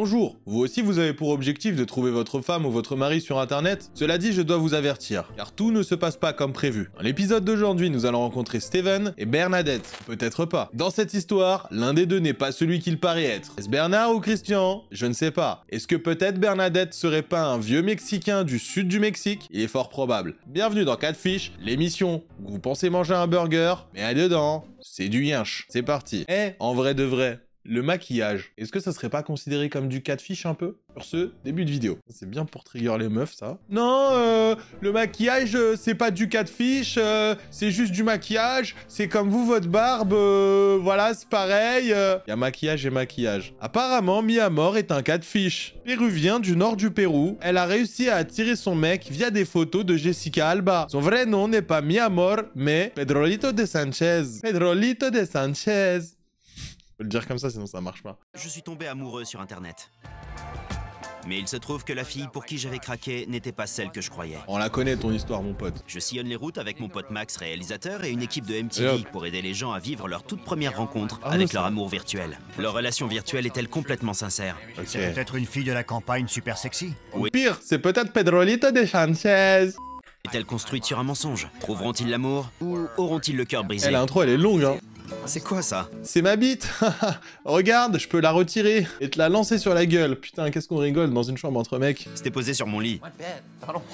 Bonjour, vous aussi vous avez pour objectif de trouver votre femme ou votre mari sur internet Cela dit, je dois vous avertir, car tout ne se passe pas comme prévu. Dans l'épisode d'aujourd'hui, nous allons rencontrer Steven et Bernadette, peut-être pas. Dans cette histoire, l'un des deux n'est pas celui qu'il paraît être. Est-ce Bernard ou Christian Je ne sais pas. Est-ce que peut-être Bernadette serait pas un vieux Mexicain du sud du Mexique Il est fort probable. Bienvenue dans fiches, l'émission où vous pensez manger un burger, mais à dedans, c'est du yinche. C'est parti. Eh, en vrai de vrai, le maquillage, est-ce que ça serait pas considéré comme du catfish un peu Sur ce, début de vidéo. C'est bien pour trigger les meufs, ça. Non, euh, le maquillage, euh, c'est pas du catfish, euh, c'est juste du maquillage, c'est comme vous, votre barbe, euh, voilà, c'est pareil. Il y a maquillage et maquillage. Apparemment, Mia Mor est un catfish. Péruvien du nord du Pérou, elle a réussi à attirer son mec via des photos de Jessica Alba. Son vrai nom n'est pas Mia Mor, mais Pedrolito de Sanchez. Pedrolito de Sanchez le dire comme ça, sinon ça marche pas. Je suis tombé amoureux sur internet. Mais il se trouve que la fille pour qui j'avais craqué n'était pas celle que je croyais. On la connaît ton histoire mon pote. Je sillonne les routes avec mon pote Max réalisateur et une équipe de MTV pour aider les gens à vivre leur toute première rencontre ah, avec leur amour virtuel. Leur relation virtuelle est-elle complètement sincère C'est peut-être une fille de la campagne super sexy. pire, c'est peut-être Lito de Sanchez. Est-elle construite sur un mensonge Trouveront-ils l'amour ou auront-ils le cœur brisé eh, L'intro elle est longue hein c'est quoi ça C'est ma bite Regarde, je peux la retirer et te la lancer sur la gueule. Putain, qu'est-ce qu'on rigole dans une chambre entre mecs. C'était posé sur mon lit. Pardon.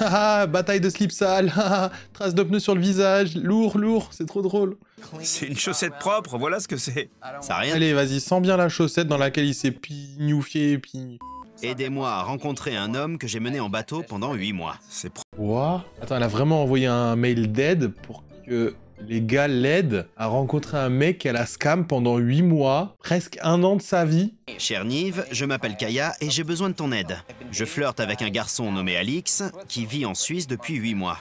Ah, ah, bataille de slip sale. Ah, Trace de pneus sur le visage. Lourd, lourd, c'est trop drôle. C'est une chaussette propre, voilà ce que c'est. Ça a rien. Allez, vas-y, sens bien la chaussette dans laquelle il s'est et puis Aidez-moi à rencontrer un homme que j'ai mené en bateau pendant 8 mois. C'est pro. Quoi Attends, elle a vraiment envoyé un mail d'aide pour que les gars l'aident à rencontrer un mec qu'elle a scam pendant 8 mois, presque un an de sa vie. Cher Nive, je m'appelle Kaya et j'ai besoin de ton aide. Je flirte avec un garçon nommé Alix qui vit en Suisse depuis 8 mois.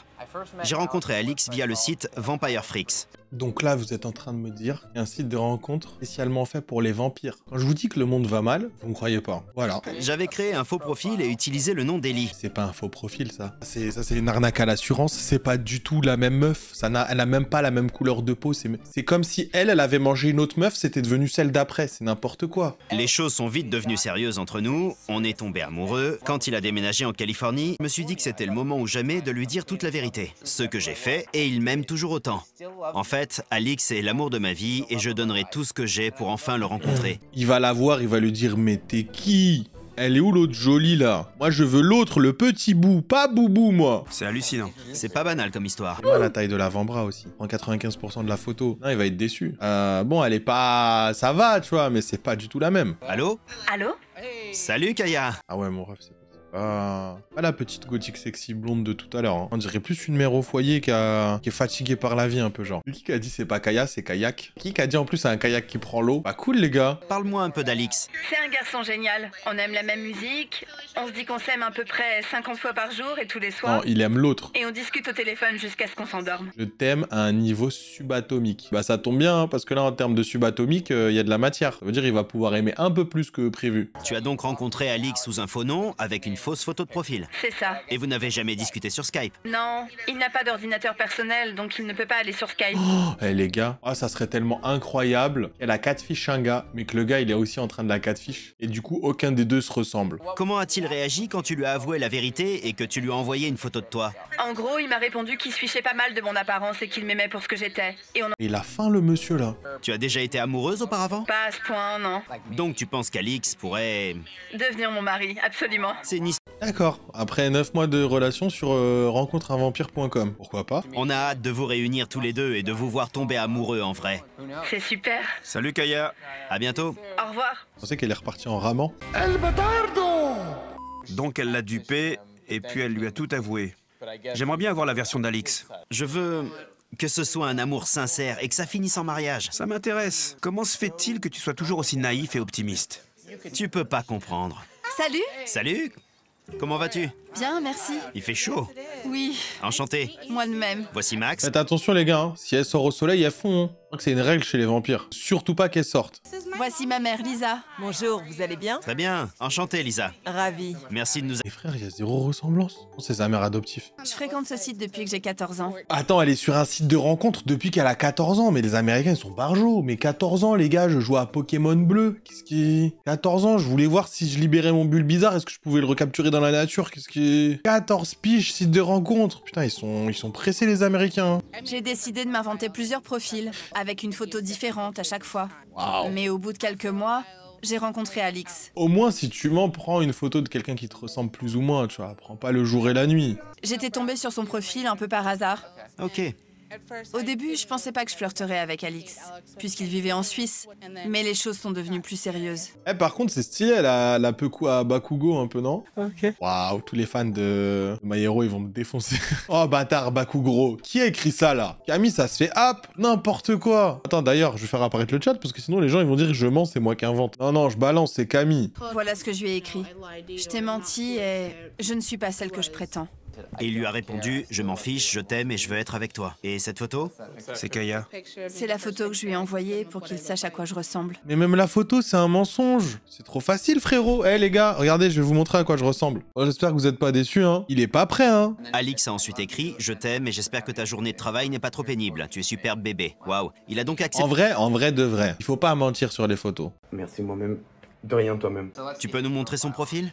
J'ai rencontré Alix via le site Vampire Freaks. Donc là, vous êtes en train de me dire qu'il y a un site de rencontre spécialement fait pour les vampires. Quand je vous dis que le monde va mal, vous ne croyez pas. Voilà. J'avais créé un faux profil et utilisé le nom d'Eli. C'est pas un faux profil, ça. C'est, ça, c'est une arnaque à l'assurance. C'est pas du tout la même meuf. Ça n'a, elle n'a même pas la même couleur de peau. C'est, comme si elle, elle avait mangé une autre meuf, c'était devenu celle d'après. C'est n'importe quoi. Les choses sont vite devenues sérieuses entre nous. On est tombé amoureux. Quand il a déménagé en Californie, je me suis dit que c'était le moment ou jamais de lui dire toute la vérité ce que j'ai fait, et il m'aime toujours autant. En fait, Alix est l'amour de ma vie et je donnerai tout ce que j'ai pour enfin le rencontrer. Il va la voir, il va lui dire mais t'es qui elle est où l'autre jolie là Moi je veux l'autre, le petit bout, pas Boubou moi C'est hallucinant. C'est pas banal comme histoire. Ah, la taille de l'avant-bras aussi. En 95% de la photo. Non, il va être déçu. Euh, bon, elle est pas... Ça va, tu vois, mais c'est pas du tout la même. Allô Allô Salut Kaya Ah ouais, mon ref, c'est... Ah. Pas, la petite gothique sexy blonde de tout à l'heure. Hein. On dirait plus une mère au foyer qui, est fatiguée par la vie un peu genre. Qui a dit c'est pas Kaya, c'est kayak Qui a dit en plus c'est un kayak qui prend l'eau Bah cool les gars. Parle-moi un peu d'Alix. C'est un garçon génial. On aime la même musique. On se dit qu'on s'aime à peu près 50 fois par jour et tous les soirs. il aime l'autre. Et on discute au téléphone jusqu'à ce qu'on s'endorme. je t'aime à un niveau subatomique. Bah ça tombe bien hein, parce que là en termes de subatomique, il euh, y a de la matière. Ça veut dire il va pouvoir aimer un peu plus que prévu. Tu as donc rencontré Alix sous un faux avec une fausse photo de profil. C'est ça. Et vous n'avez jamais discuté sur Skype Non, il n'a pas d'ordinateur personnel, donc il ne peut pas aller sur Skype. Oh, eh, les gars, ah, ça serait tellement incroyable. Elle a quatre fiches un gars, mais que le gars, il est aussi en train de la quatre fiches. Et du coup, aucun des deux se ressemble. Comment a-t-il réagi quand tu lui as avoué la vérité et que tu lui as envoyé une photo de toi En gros, il m'a répondu qu'il se fichait pas mal de mon apparence et qu'il m'aimait pour ce que j'étais. Et on Il a faim, le monsieur, là. Tu as déjà été amoureuse auparavant Pas à ce point, non. Donc tu penses qu'Alix pourrait... Devenir mon mari, absolument. D'accord. Après 9 mois de relation sur euh, rencontreunvampire.com, pourquoi pas On a hâte de vous réunir tous les deux et de vous voir tomber amoureux en vrai. C'est super. Salut Kaya. À bientôt. Au revoir. On sait qu'elle est repartie en ramant. El Donc elle l'a dupé et puis elle lui a tout avoué. J'aimerais bien avoir la version d'Alix. Je veux que ce soit un amour sincère et que ça finisse en mariage. Ça m'intéresse. Comment se fait-il que tu sois toujours aussi naïf et optimiste Tu peux pas comprendre. Salut Salut Comment vas-tu Bien, merci. Il fait chaud. Oui. Enchanté. Moi de même. Voici Max. Faites attention les gars, hein. si elle sort au soleil, elle fond. Hein crois que c'est une règle chez les vampires. Surtout pas qu'elles sorte. Voici ma mère, Lisa. Bonjour, vous allez bien Très bien. Enchantée, Lisa. Ravi. Merci de nous... Les frères, il y a zéro ressemblance. C'est sa mère adoptive. Je fréquente ce site depuis que j'ai 14 ans. Attends, elle est sur un site de rencontre depuis qu'elle a 14 ans. Mais les Américains, ils sont barjots. Mais 14 ans, les gars, je joue à Pokémon Bleu. Qu'est-ce qui... 14 ans, je voulais voir si je libérais mon bulle bizarre. Est-ce que je pouvais le recapturer dans la nature Qu'est-ce qui... 14 piges, site de rencontre. Putain, ils sont, ils sont pressés, les Américains. J'ai décidé de m'inventer plusieurs profils avec une photo différente à chaque fois. Mais au bout de quelques mois, j'ai rencontré Alix. Au moins, si tu m'en prends une photo de quelqu'un qui te ressemble plus ou moins, tu vois. Prends pas le jour et la nuit. J'étais tombée sur son profil un peu par hasard. Ok. Au début, je pensais pas que je flirterais avec Alix, puisqu'il vivait en Suisse, mais les choses sont devenues plus sérieuses. Eh, par contre, c'est stylé, a la coup à Bakugo un peu, non Ok. Waouh, tous les fans de... de ils vont me défoncer. oh, bâtard, Bakugro. Qui a écrit ça, là Camille, ça se fait hop, n'importe quoi. Attends, d'ailleurs, je vais faire apparaître le chat, parce que sinon, les gens, ils vont dire que je mens, c'est moi qui invente. Non, non, je balance, c'est Camille. Voilà ce que je lui ai écrit. Je t'ai menti et je ne suis pas celle que je prétends. Et il lui a répondu Je m'en fiche, je t'aime et je veux être avec toi. Et cette photo C'est Kaya. C'est la photo que je lui ai envoyée pour qu'il sache à quoi je ressemble. Mais même la photo, c'est un mensonge. C'est trop facile, frérot. Eh les gars, regardez, je vais vous montrer à quoi je ressemble. Oh, j'espère que vous n'êtes pas déçus, hein. Il est pas prêt, hein. Alix a ensuite écrit Je t'aime et j'espère que ta journée de travail n'est pas trop pénible. Tu es superbe bébé. Waouh. Il a donc accepté. En vrai, en vrai de vrai. Il faut pas mentir sur les photos. Merci moi-même. De rien toi-même. Tu peux nous montrer son profil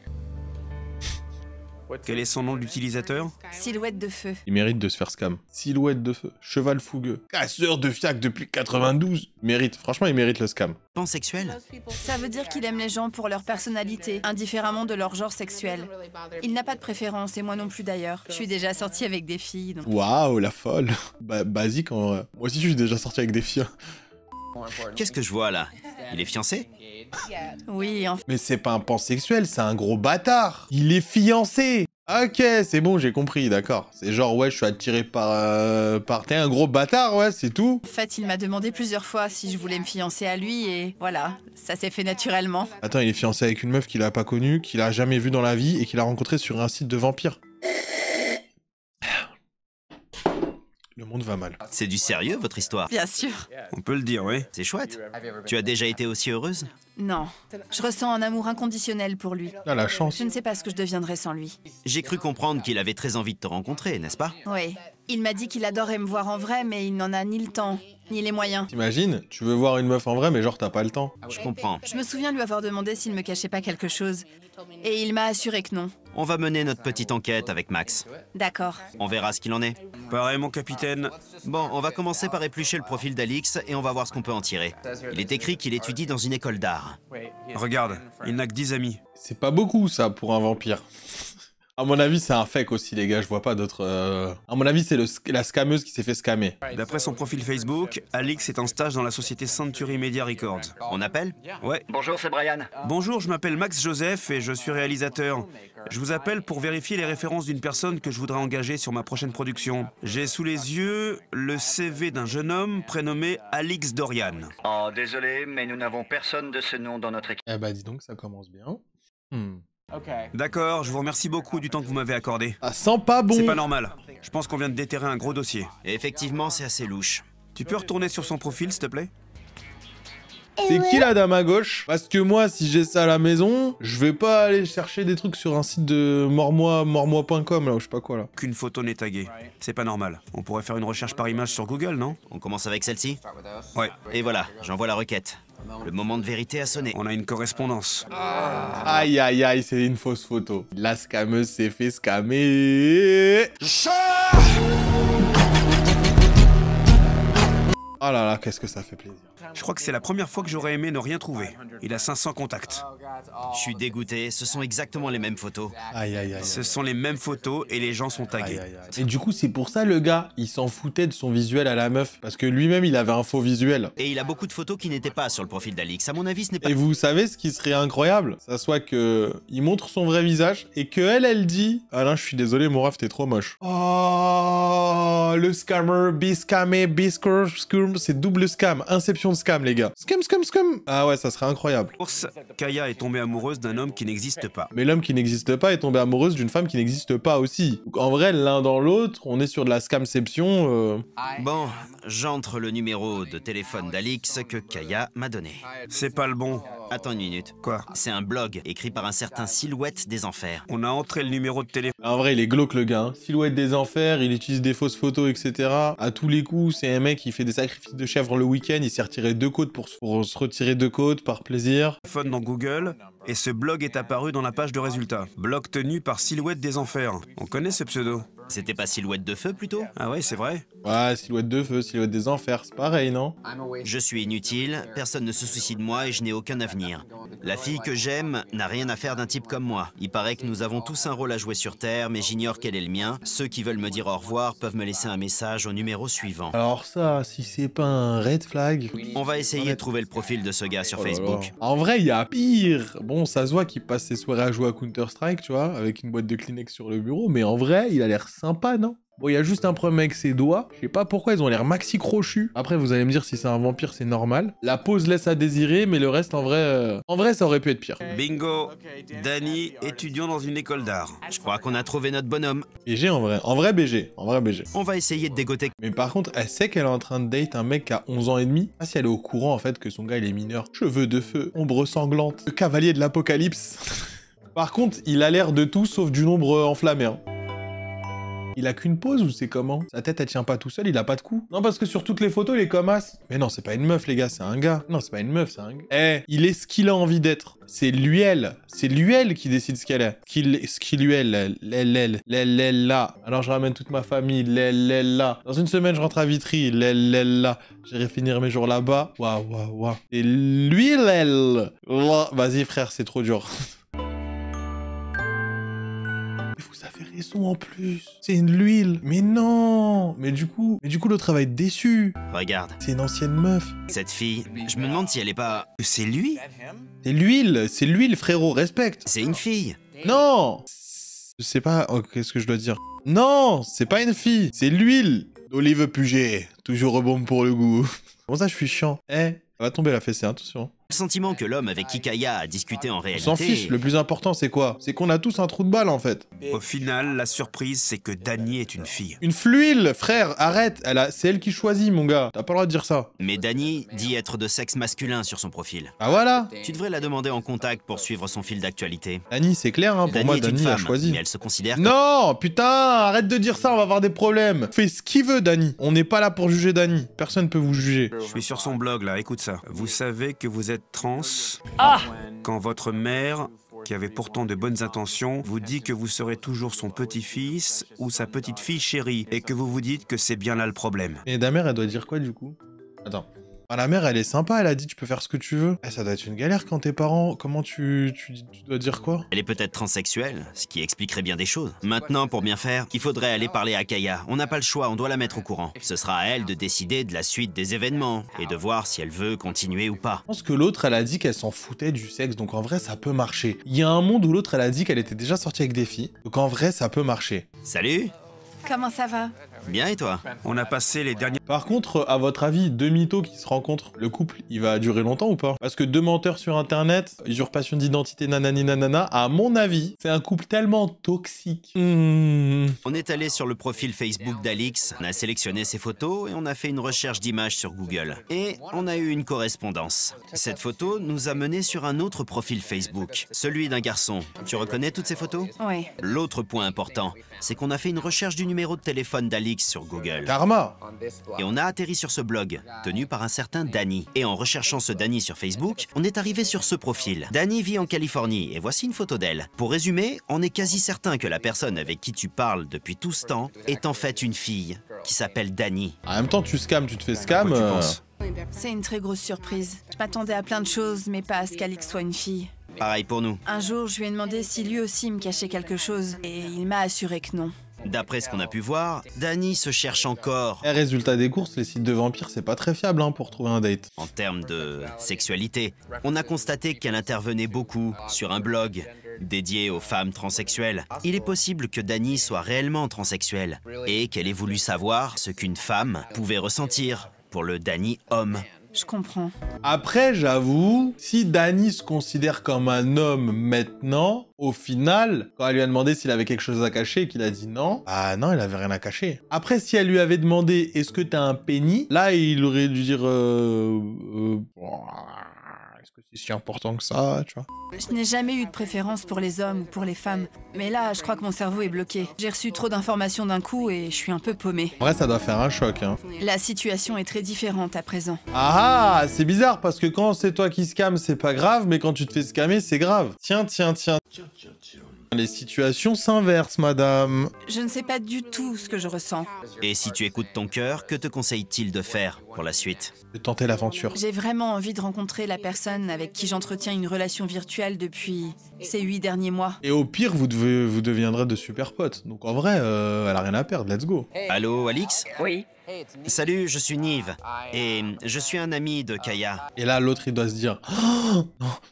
quel est son nom d'utilisateur Silhouette de feu. Il mérite de se faire scam. Silhouette de feu, cheval fougueux, casseur de fiac depuis 92. Mérite, franchement, il mérite le scam. Pansexuel Ça veut dire qu'il aime les gens pour leur personnalité, indifféremment de leur genre sexuel. Il n'a pas de préférence, et moi non plus d'ailleurs. Je suis déjà sorti avec des filles. Waouh, la folle basique en vrai. Moi aussi, je suis déjà sorti avec des filles. Hein. Qu'est-ce que je vois là Il est fiancé Oui, Mais c'est pas un pansexuel, c'est un gros bâtard Il est fiancé Ok, c'est bon, j'ai compris, d'accord. C'est genre, ouais, je suis attiré par... Euh, par t'es un gros bâtard, ouais, c'est tout. En fait, il m'a demandé plusieurs fois si je voulais me fiancer à lui, et voilà, ça s'est fait naturellement. Attends, il est fiancé avec une meuf qu'il a pas connue, qu'il a jamais vue dans la vie, et qu'il a rencontrée sur un site de vampires. Le monde va mal. C'est du sérieux, votre histoire Bien sûr. On peut le dire, oui. C'est chouette. Tu as déjà été aussi heureuse Non. Je ressens un amour inconditionnel pour lui. Ah, la chance. Je ne sais pas ce que je deviendrais sans lui. J'ai cru comprendre qu'il avait très envie de te rencontrer, n'est-ce pas Oui. Il m'a dit qu'il adorait me voir en vrai, mais il n'en a ni le temps, ni les moyens. T'imagines Tu veux voir une meuf en vrai, mais genre t'as pas le temps. Ah Je comprends. Je me souviens lui avoir demandé s'il me cachait pas quelque chose. Et il m'a assuré que non. On va mener notre petite enquête avec Max. D'accord. On verra ce qu'il en est. Pareil, mon capitaine. Bon, on va commencer par éplucher le profil d'Alix et on va voir ce qu'on peut en tirer. Il est écrit qu'il étudie dans une école d'art. Regarde, il n'a que 10 amis. C'est pas beaucoup, ça, pour un vampire. À mon avis, c'est un fake aussi, les gars. Je vois pas d'autres. Euh, à mon avis, c'est la scammeuse qui s'est fait scammer. D'après son profil Facebook, Alix est en stage dans la société Century Media Records. On appelle Ouais. Bonjour, c'est Brian. Bonjour, je m'appelle Max Joseph et je suis réalisateur. Je vous appelle pour vérifier les références d'une personne que je voudrais engager sur ma prochaine production. J'ai sous les yeux le CV d'un jeune homme prénommé Alix Dorian. Oh, désolé, mais nous n'avons personne de ce nom dans notre équipe. Eh bah, dis donc, ça commence bien. Hmm. D'accord, je vous remercie beaucoup du temps que vous m'avez accordé. Ah, sent pas bon C'est pas normal. Je pense qu'on vient de déterrer un gros dossier. Et effectivement, c'est assez louche. Tu peux retourner sur son profil, s'il te plaît c'est qui la dame à gauche Parce que moi, si j'ai ça à la maison, je vais pas aller chercher des trucs sur un site de mormoi, mormoi.com, là, ou je sais pas quoi, là. Qu'une photo n'est taguée. C'est pas normal. On pourrait faire une recherche par image sur Google, non On commence avec celle-ci Ouais. Et voilà, j'envoie la requête. Le moment de vérité a sonné. On a une correspondance. Ah. Aïe, aïe, aïe, c'est une fausse photo. La scameuse s'est fait scammer. Oh là là, qu'est-ce que ça fait plaisir. Je crois que c'est la première fois que j'aurais aimé ne rien trouver. Il a 500 contacts. Je suis dégoûté, ce sont exactement les mêmes photos. Aïe, aïe, aïe. Ce sont les mêmes photos et les gens sont tagués. Et du coup, c'est pour ça le gars, il s'en foutait de son visuel à la meuf, parce que lui-même, il avait un faux visuel. Et il a beaucoup de photos qui n'étaient pas sur le profil d'Alix. À mon avis, ce n'est pas... Et vous savez ce qui serait incroyable Ça soit que il montre son vrai visage et que elle, dit « Alain, je suis désolé, mon raf, t'es trop moche. » Oh, le scammer, biscamé, biscur, c'est double scam, inception scam, les gars. Scam, scam, scam. Ah ouais, ça serait incroyable. Kaya est tombée amoureuse d'un homme qui n'existe pas. Mais l'homme qui n'existe pas est tombé amoureuse d'une femme qui n'existe pas aussi. en vrai, l'un dans l'autre, on est sur de la scamception. Euh. Bon, j'entre le numéro de téléphone d'Alix que Kaya m'a donné. C'est pas le bon. Attends une minute. Quoi C'est un blog écrit par un certain Silhouette des Enfers. On a entré le numéro de téléphone. En vrai, il est glauque le gars. Hein. Silhouette des Enfers, il utilise des fausses photos, etc. À tous les coups, c'est un mec qui fait des sacrifices de chèvres le week-end. Il s'est retiré deux côtes pour, se retirer deux côtes par plaisir. ...phone dans Google et ce blog est apparu dans la page de résultats. Blog tenu par Silhouette des Enfers. On connaît ce pseudo. C'était pas Silhouette de Feu plutôt Ah oui, c'est vrai. Ouais, Silhouette de Feu, Silhouette des Enfers, c'est pareil, non Je suis inutile, personne ne se soucie de moi et je n'ai aucun avenir. La fille que j'aime n'a rien à faire d'un type comme moi. Il paraît que nous avons tous un rôle à jouer sur Terre, mais j'ignore quel est le mien. Ceux qui veulent me dire au revoir peuvent me laisser un message au numéro suivant. Alors ça, si c'est pas un red flag... On va essayer de trouver le profil de ce gars sur oh Facebook. En vrai, il y a pire bon, ça se voit qu'il passe ses soirées à jouer à Counter-Strike, tu vois, avec une boîte de Kleenex sur le bureau, mais en vrai, il a l'air sympa, non Bon, il y a juste un premier avec ses doigts. Je sais pas pourquoi ils ont l'air maxi crochus. Après, vous allez me dire si c'est un vampire, c'est normal. La pose laisse à désirer, mais le reste, en vrai, euh, en vrai, ça aurait pu être pire. Bingo. Danny, étudiant dans une école d'art. Je crois qu'on a trouvé notre bonhomme. BG en vrai, en vrai BG, en vrai BG. On va essayer de dégoter. Mais par contre, elle sait qu'elle est en train de date un mec à 11 ans et demi. Ah si elle est au courant en fait que son gars il est mineur. Cheveux de feu, ombre sanglante, cavalier de l'apocalypse. par contre, il a l'air de tout sauf du nombre enflammé. Hein. Il a qu'une pause ou c'est comment Sa tête elle tient pas tout seul, il a pas de cou. Non parce que sur toutes les photos il est comme as. Mais non c'est pas une meuf les gars, c'est un gars. Non c'est pas une meuf, c'est un gars. Eh, il est ce qu'il a envie d'être. C'est lui, elle. C'est lui, elle qui décide ce qu'elle est. Qu'il, ce qu'il lui elle. l'elle, l'elle, là. Alors je ramène toute ma famille, l'elle, là. Dans une semaine je rentre à Vitry, l'elle, là. J'irai finir mes jours là-bas. Waouh, waouh, waouh. C'est Waouh. Vas-y frère, c'est trop dur. sont en plus. C'est une l'huile. Mais non Mais du coup, mais du coup, l'autre va déçu. Regarde. C'est une ancienne meuf. Cette fille, je me demande si elle est pas... C'est lui C'est l'huile, c'est l'huile, frérot, respecte. C'est une fille. Non Je sais pas, oh, qu'est-ce que je dois dire Non, c'est pas une fille, c'est l'huile Olive Puget. Toujours bon pour le goût. Comment ça, je suis chiant Eh, va tomber la fessée, attention. Le sentiment que l'homme avec qui a discuté en réalité... On s'en fiche, le plus important c'est quoi C'est qu'on a tous un trou de balle en fait. Au final, la surprise c'est que Dani est une fille. Une fluile, frère, arrête, elle a... c'est elle qui choisit mon gars, t'as pas le droit de dire ça. Mais Dani dit être de sexe masculin sur son profil. Ah voilà Tu devrais la demander en contact pour suivre son fil d'actualité. Dani c'est clair, hein, pour moi Dani a choisi. Mais elle se considère... Non, putain, arrête de dire ça, on va avoir des problèmes. Fais ce qu'il veut Dani, on n'est pas là pour juger Dani, personne peut vous juger. Je suis sur son blog là, écoute ça. Vous savez que vous êtes trans, ah quand votre mère, qui avait pourtant de bonnes intentions, vous dit que vous serez toujours son petit-fils ou sa petite-fille chérie, et que vous vous dites que c'est bien là le problème. Et ta mère, elle doit dire quoi du coup Attends. Ah, la mère, elle est sympa, elle a dit tu peux faire ce que tu veux. Eh, ça doit être une galère quand tes parents, comment tu, tu, tu dois dire quoi Elle est peut-être transsexuelle, ce qui expliquerait bien des choses. Maintenant, pour bien faire, il faudrait aller parler à Kaya. On n'a pas le choix, on doit la mettre au courant. Ce sera à elle de décider de la suite des événements et de voir si elle veut continuer ou pas. Je pense que l'autre, elle a dit qu'elle s'en foutait du sexe, donc en vrai, ça peut marcher. Il y a un monde où l'autre, elle a dit qu'elle était déjà sortie avec des filles, donc en vrai, ça peut marcher. Salut Comment ça va Bien et toi On a passé les derniers... Par contre, à votre avis, deux mythos qui se rencontrent, le couple, il va durer longtemps ou pas Parce que deux menteurs sur internet, usurpation d'identité, nanani nanana, à mon avis, c'est un couple tellement toxique. On est allé sur le profil Facebook d'Alix, on a sélectionné ses photos et on a fait une recherche d'images sur Google. Et on a eu une correspondance. Cette photo nous a mené sur un autre profil Facebook, celui d'un garçon. Tu reconnais toutes ces photos Oui. L'autre point important, c'est qu'on a fait une recherche du numéro de téléphone d'Alix sur Google. Karma Et on a atterri sur ce blog, tenu par un certain Danny. Et en recherchant ce Danny sur Facebook, on est arrivé sur ce profil. Danny vit en Californie, et voici une photo d'elle. Pour résumer, on est quasi certain que la personne avec qui tu parles depuis tout ce temps est en fait une fille qui s'appelle Danny. En même temps, tu scams, tu te fais scam. Euh. c'est une très grosse surprise. Je m'attendais à plein de choses, mais pas à ce qu'Alix soit une fille. Pareil pour nous. Un jour, je lui ai demandé si lui aussi me cachait quelque chose, et il m'a assuré que non. D'après ce qu'on a pu voir, Danny se cherche encore. résultat des courses, les sites de vampires, c'est pas très fiable hein, pour trouver un date. En termes de sexualité, on a constaté qu'elle intervenait beaucoup sur un blog dédié aux femmes transsexuelles. Il est possible que Danny soit réellement transsexuelle et qu'elle ait voulu savoir ce qu'une femme pouvait ressentir pour le Danny homme. Je comprends. Après, j'avoue, si Dany se considère comme un homme maintenant, au final, quand elle lui a demandé s'il avait quelque chose à cacher qu'il a dit non, ah non, il avait rien à cacher. Après, si elle lui avait demandé est-ce que t'as un pénis, là, il aurait dû dire euh, euh, si important que ça, tu vois. Je n'ai jamais eu de préférence pour les hommes ou pour les femmes. Mais là, je crois que mon cerveau est bloqué. J'ai reçu trop d'informations d'un coup et je suis un peu paumé. En vrai, ça doit faire un choc. Hein. La situation est très différente à présent. Ah, ah C'est bizarre parce que quand c'est toi qui scam, c'est pas grave, mais quand tu te fais scammer, c'est grave. Tiens, tiens, tiens. Les situations s'inversent, madame. Je ne sais pas du tout ce que je ressens. Et si tu écoutes ton cœur, que te conseille-t-il de faire pour la suite De tenter l'aventure. J'ai vraiment envie de rencontrer la personne avec avec qui j'entretiens une relation virtuelle depuis ces huit derniers mois. Et au pire, vous, vous deviendrez de super potes. Donc en vrai, euh, elle a rien à perdre, let's go. Allô, Alix Oui. Salut, je suis Nive, et je suis un ami de Kaya. Et là, l'autre, il doit se dire oh,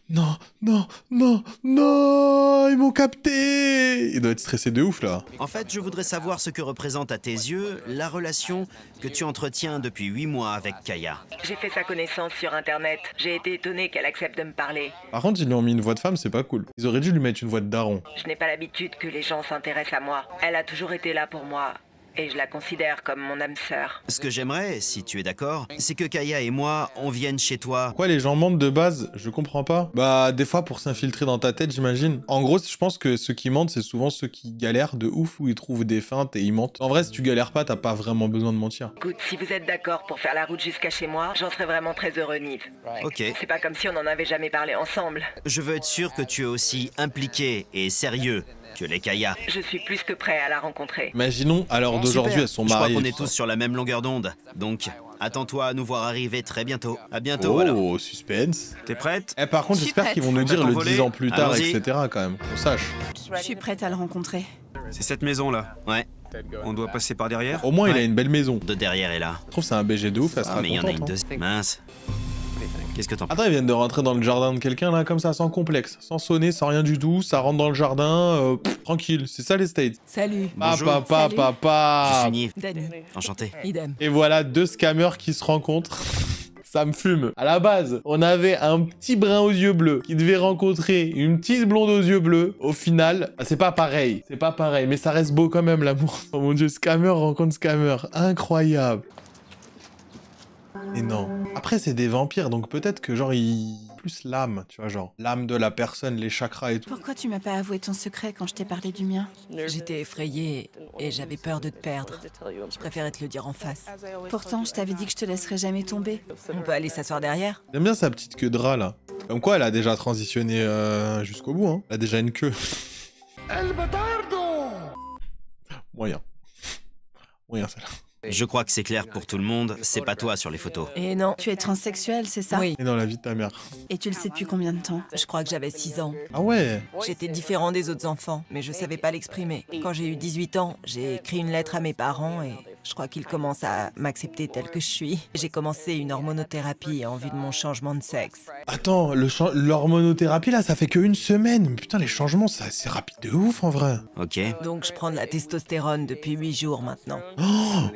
Non, non, non, non, ils m'ont capté Il doit être stressé de ouf, là. En fait, je voudrais savoir ce que représente à tes yeux la relation que tu entretiens depuis huit mois avec Kaya. J'ai fait sa connaissance sur Internet. J'ai été étonné qu'elle accepte de me parler. Par contre, ils lui ont mis une voix de femme, c'est pas cool. Ils auraient dû lui mettre une voix de daron. Je n'ai pas l'habitude que les gens s'intéressent à moi. Elle a toujours été là pour moi et je la considère comme mon âme sœur. Ce que j'aimerais, si tu es d'accord, c'est que Kaya et moi, on vienne chez toi. Quoi, les gens mentent de base Je comprends pas. Bah, des fois pour s'infiltrer dans ta tête, j'imagine. En gros, je pense que ceux qui mentent, c'est souvent ceux qui galèrent de ouf, où ils trouvent des feintes et ils mentent. En vrai, si tu galères pas, t'as pas vraiment besoin de mentir. Écoute, si vous êtes d'accord pour faire la route jusqu'à chez moi, j'en serais vraiment très heureux, Nive. Ok. C'est pas comme si on en avait jamais parlé ensemble. Je veux être sûr que tu es aussi impliqué et sérieux que les Kaya. Je suis plus que prêt à la rencontrer. Imaginons alors Aujourd'hui, elles sont mariées. Je crois qu'on est tous sur la même longueur d'onde. Donc, attends-toi à nous voir arriver très bientôt. À bientôt. Oh, suspense. T'es prête eh, Par contre, j'espère qu'ils vont nous dire le 10 ans plus tard, etc. quand même. Qu'on sache. Je suis prête à le rencontrer. C'est cette maison-là. Ouais. On doit passer par derrière Au moins, il a une belle maison. De derrière est là. Je trouve ça c'est un BG de ouf, ça ah, mais il y en a une hein. deuxième. Mince. Qu'est-ce que t'en penses Attends, ils viennent de rentrer dans le jardin de quelqu'un là, comme ça, sans complexe, sans sonner, sans rien du tout. Ça rentre dans le jardin, euh, tranquille. C'est ça les States. Salut. Papa, Papa, papa. Je suis Enchanté. Idem. Et voilà deux scammers qui se rencontrent. ça me fume. À la base, on avait un petit brun aux yeux bleus qui devait rencontrer une petite blonde aux yeux bleus. Au final, bah, c'est pas pareil. C'est pas pareil, mais ça reste beau quand même l'amour. Oh mon dieu, scammer rencontre scammer. Incroyable. Et non. Après, c'est des vampires, donc peut-être que genre, ils... Plus l'âme, tu vois, genre l'âme de la personne, les chakras et tout. Pourquoi tu m'as pas avoué ton secret quand je t'ai parlé du mien J'étais effrayé et j'avais peur de te perdre. Je préférais te le dire en face. Pourtant, je t'avais dit que je te laisserais jamais tomber. On peut aller s'asseoir derrière J'aime bien sa petite queue de rat, là. Comme quoi, elle a déjà transitionné euh, jusqu'au bout, hein. Elle a déjà une queue. El Moyen. Moyen, celle-là. Je crois que c'est clair pour tout le monde, c'est pas toi sur les photos. Et non, tu es transsexuel, c'est ça Oui. Et dans la vie de ta mère. Et tu le sais depuis combien de temps Je crois que j'avais 6 ans. Ah ouais J'étais différent des autres enfants, mais je savais pas l'exprimer. Quand j'ai eu 18 ans, j'ai écrit une lettre à mes parents et je crois qu'il commence à m'accepter tel que je suis. J'ai commencé une hormonothérapie en vue de mon changement de sexe. Attends, l'hormonothérapie là, ça fait qu'une semaine. putain, les changements, ça c'est rapide de ouf en vrai. Ok. Donc je prends de la testostérone depuis huit jours maintenant. Oh,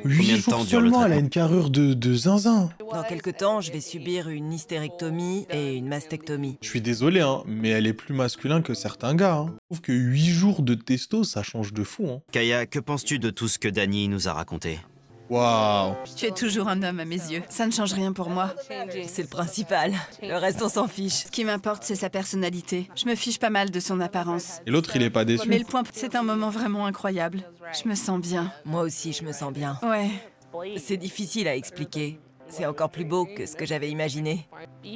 8 jours seulement, elle a une carrure de, de zinzin. Dans quelques temps, je vais subir une hystérectomie et une mastectomie. Je suis désolé, hein, mais elle est plus masculine que certains gars. Hein. Je trouve que 8 jours de testo, ça change de fou. Hein. Kaya, que penses-tu de tout ce que Danny nous a raconté Waouh Tu es toujours un homme à mes yeux. Ça ne change rien pour moi. C'est le principal. Le reste, on s'en fiche. Ce qui m'importe, c'est sa personnalité. Je me fiche pas mal de son apparence. Et l'autre, il est pas déçu. Mais le point, c'est un moment vraiment incroyable. Je me sens bien. Moi aussi, je me sens bien. Ouais. C'est difficile à expliquer. C'est encore plus beau que ce que j'avais imaginé.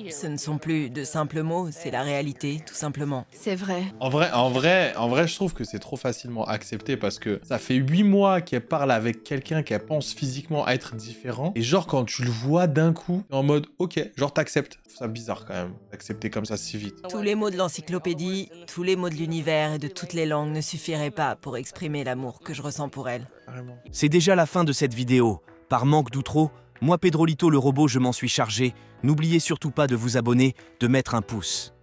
Ce ne sont plus de simples mots, c'est la réalité, tout simplement. C'est vrai. En vrai, en vrai, en vrai, je trouve que c'est trop facilement accepté parce que ça fait huit mois qu'elle parle avec quelqu'un qu'elle pense physiquement être différent. Et genre, quand tu le vois d'un coup, en mode, ok, genre t'acceptes. C'est bizarre quand même, d'accepter comme ça si vite. Tous les mots de l'encyclopédie, tous les mots de l'univers et de toutes les langues ne suffiraient pas pour exprimer l'amour que je ressens pour elle. C'est déjà la fin de cette vidéo. Par manque d'outro, moi Pedrolito le robot, je m'en suis chargé. N'oubliez surtout pas de vous abonner, de mettre un pouce.